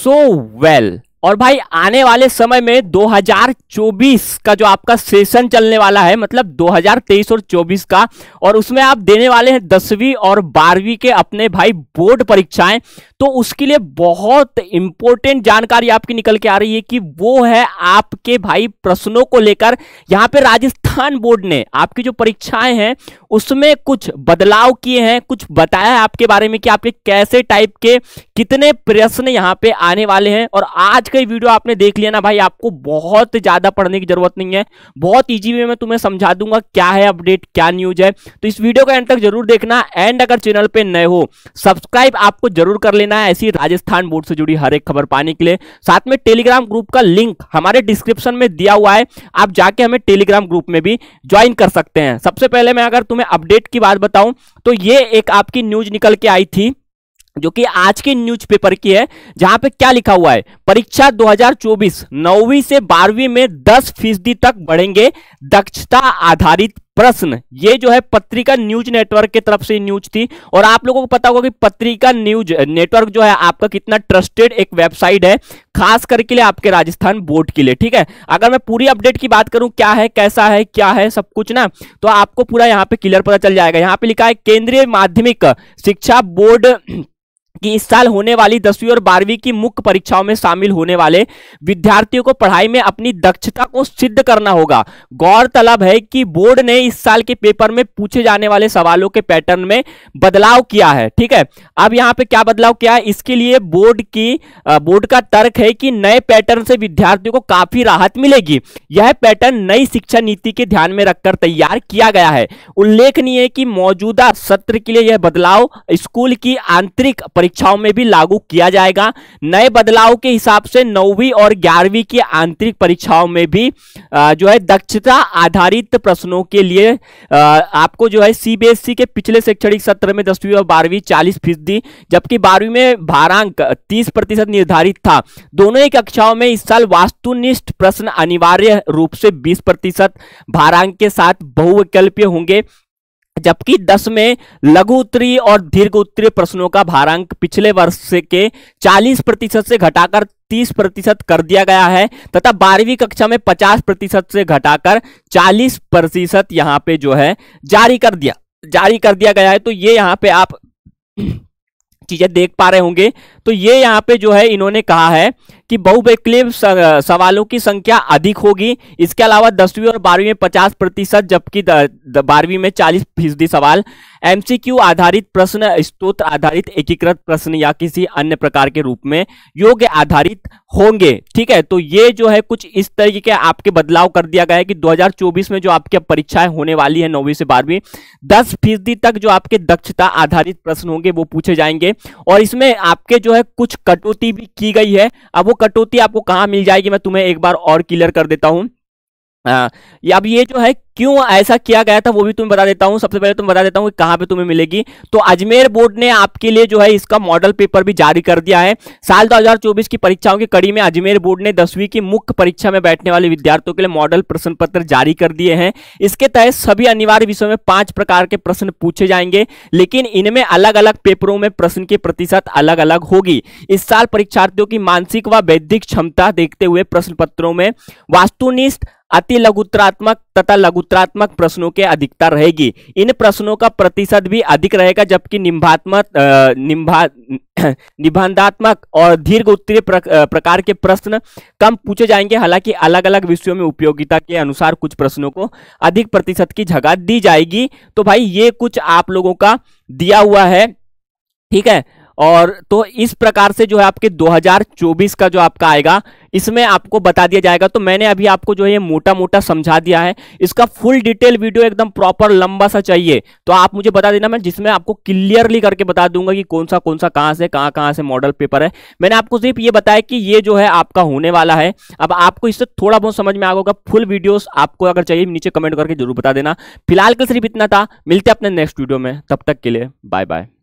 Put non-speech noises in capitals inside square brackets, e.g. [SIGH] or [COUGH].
so well और भाई आने वाले समय में 2024 का जो आपका सेशन चलने वाला है मतलब 2023 और 24 का और उसमें आप देने वाले हैं दसवीं और बारहवीं के अपने भाई बोर्ड परीक्षाएं तो उसके लिए बहुत इंपॉर्टेंट जानकारी आपकी निकल के आ रही है कि वो है आपके भाई प्रश्नों को लेकर यहाँ पे राजस्थान बोर्ड ने आपकी जो परीक्षाएं हैं उसमें कुछ बदलाव किए हैं कुछ बताया है आपके बारे में कि आपके कैसे टाइप के कितने प्रश्न यहाँ पे आने वाले हैं और आज का ही वीडियो आपने देख लिया ना भाई आपको बहुत ज़्यादा पढ़ने की जरूरत नहीं है बहुत ईजी वे में तुम्हें समझा दूंगा क्या है अपडेट क्या न्यूज है तो इस वीडियो का एंड तक जरूर देखना एंड अगर चैनल पर नए हो सब्सक्राइब आपको जरूर कर लेना है ऐसी राजस्थान बोर्ड से जुड़ी हर एक खबर पाने के लिए साथ में टेलीग्राम ग्रुप का लिंक हमारे डिस्क्रिप्शन में दिया हुआ है आप जाके हमें टेलीग्राम ग्रुप में भी ज्वाइन कर सकते हैं सबसे पहले मैं अगर तुम्हें अपडेट की बात बताऊं तो ये एक आपकी न्यूज निकल के आई थी जो कि आज के न्यूज़पेपर की है जहां पे क्या लिखा हुआ है परीक्षा 2024 नौवीं से बारहवीं में 10 फीसदी तक बढ़ेंगे दक्षता आधारित प्रश्न ये जो है पत्रिका न्यूज नेटवर्क की तरफ से न्यूज थी और आप लोगों को पता होगा कि पत्रिका न्यूज नेटवर्क जो है आपका कितना ट्रस्टेड एक वेबसाइट है खास करके लिए आपके राजस्थान बोर्ड के लिए ठीक है अगर मैं पूरी अपडेट की बात करूं क्या है कैसा है क्या है सब कुछ ना तो आपको पूरा यहाँ पे क्लियर पता चल जाएगा यहाँ पे लिखा है केंद्रीय माध्यमिक शिक्षा बोर्ड कि इस साल होने वाली दसवीं और बारहवीं की मुख्य परीक्षाओं में शामिल होने वाले विद्यार्थियों को पढ़ाई में अपनी दक्षता को सिद्ध करना होगा गौरतलब है कि बोर्ड ने इस साल के पेपर में पूछे जाने वाले सवालों के पैटर्न में बदलाव किया है ठीक है अब यहाँ पे क्या बदलाव किया है इसके लिए बोर्ड की बोर्ड का तर्क है कि नए पैटर्न से विद्यार्थियों को काफी राहत मिलेगी यह पैटर्न नई शिक्षा नीति के ध्यान में रखकर तैयार किया गया है उल्लेखनीय है कि मौजूदा सत्र के लिए यह बदलाव स्कूल की आंतरिक परीक्षाओं में भी लागू किया जाएगा नए बदलाव के हिसाब से नौवीं और ग्यारहवीं की आंतरिक परीक्षाओं में भी जो है दक्षता आधारित प्रश्नों के लिए आपको जो है सीबीएसई e के पिछले शैक्षणिक सत्र में दसवीं और बारहवीं चालीस फीसदी जबकि बारहवीं में भारांक तीस प्रतिशत निर्धारित था दोनों ही कक्षाओं में इस साल वास्तुनिष्ठ प्रश्न अनिवार्य रूप से बीस प्रतिशत भारांक के साथ बहुविकल्पीय होंगे जबकि दस में लघु उत्तरी और दीर्घ उत्तरी प्रश्नों का भारांक पिछले वर्ष के 40 प्रतिशत से घटाकर 30 प्रतिशत कर दिया गया है तथा बारहवीं कक्षा में 50 प्रतिशत से घटाकर 40 प्रतिशत यहां पे जो है जारी कर दिया जारी कर दिया गया है तो ये यहां पे आप [CLEARS THROAT] चीजें देख पा रहे होंगे तो ये यहाँ पे जो है इन्होंने कहा है कि बहुवैकलिप सवालों की संख्या अधिक होगी इसके अलावा दसवीं और बारहवीं में पचास प्रतिशत जबकि बारहवीं में चालीस फीसदी सवाल एमसीक्यू आधारित प्रश्न स्त्रोत आधारित एकीकृत प्रश्न या किसी अन्य प्रकार के रूप में योग्य आधारित होंगे ठीक है तो ये जो है कुछ इस तरीके के आपके बदलाव कर दिया गया है कि 2024 में जो आपकी परीक्षाएं होने वाली है नौवीं से बारहवीं दस फीसदी तक जो आपके दक्षता आधारित प्रश्न होंगे वो पूछे जाएंगे और इसमें आपके जो जो है कुछ कटौती भी की गई है अब वो कटौती आपको कहाँ मिल जाएगी मैं तुम्हें एक बार और क्लियर कर देता हूँ हाँ, अब ये जो है क्यों ऐसा किया गया था वो भी तुम्हें बता देता हूँ सबसे पहले तुम बता देता हूँ कहाँ पे तुम्हें मिलेगी तो अजमेर बोर्ड ने आपके लिए जो है इसका मॉडल पेपर भी जारी कर दिया है साल 2024 की परीक्षाओं की कड़ी में अजमेर बोर्ड ने दसवीं की मुख्य परीक्षा में बैठने वाले विद्यार्थियों के लिए मॉडल प्रश्न पत्र जारी कर दिए हैं इसके तहत सभी अनिवार्य विषयों में पांच प्रकार के प्रश्न पूछे जाएंगे लेकिन इनमें अलग अलग पेपरों में प्रश्न की प्रतिशत अलग अलग होगी इस साल परीक्षार्थियों की मानसिक व वैद्यिक क्षमता देखते हुए प्रश्न पत्रों में वास्तुनिष्ठ अति लघुत्रात्मक तथा लघुत्रात्मक प्रश्नों के अधिकता रहेगी इन प्रश्नों का प्रतिशत भी अधिक रहेगा जबकि निम्बात्मक [CLEARS THROAT] निबंधात्मक और दीर्घ उत्तरीय प्रकार के प्रश्न कम पूछे जाएंगे हालांकि अलग अलग विषयों में उपयोगिता के अनुसार कुछ प्रश्नों को अधिक प्रतिशत की जगह दी जाएगी तो भाई ये कुछ आप लोगों का दिया हुआ है ठीक है और तो इस प्रकार से जो है आपके 2024 का जो आपका आएगा इसमें आपको बता दिया जाएगा तो मैंने अभी आपको जो है मोटा मोटा समझा दिया है इसका फुल डिटेल वीडियो एकदम प्रॉपर लंबा सा चाहिए तो आप मुझे बता देना मैं जिसमें आपको क्लियरली करके बता दूंगा कि कौन सा कौन सा कहाँ से कहाँ कहाँ से मॉडल पेपर है मैंने आपको सिर्फ ये बताया कि ये जो है आपका होने वाला है अब आपको इससे थोड़ा बहुत समझ में आ गया फुल वीडियो आपको अगर चाहिए नीचे कमेंट करके जरूर बता देना फिलहाल के सिर्फ इतना था मिलते अपने नेक्स्ट वीडियो में तब तक के लिए बाय बाय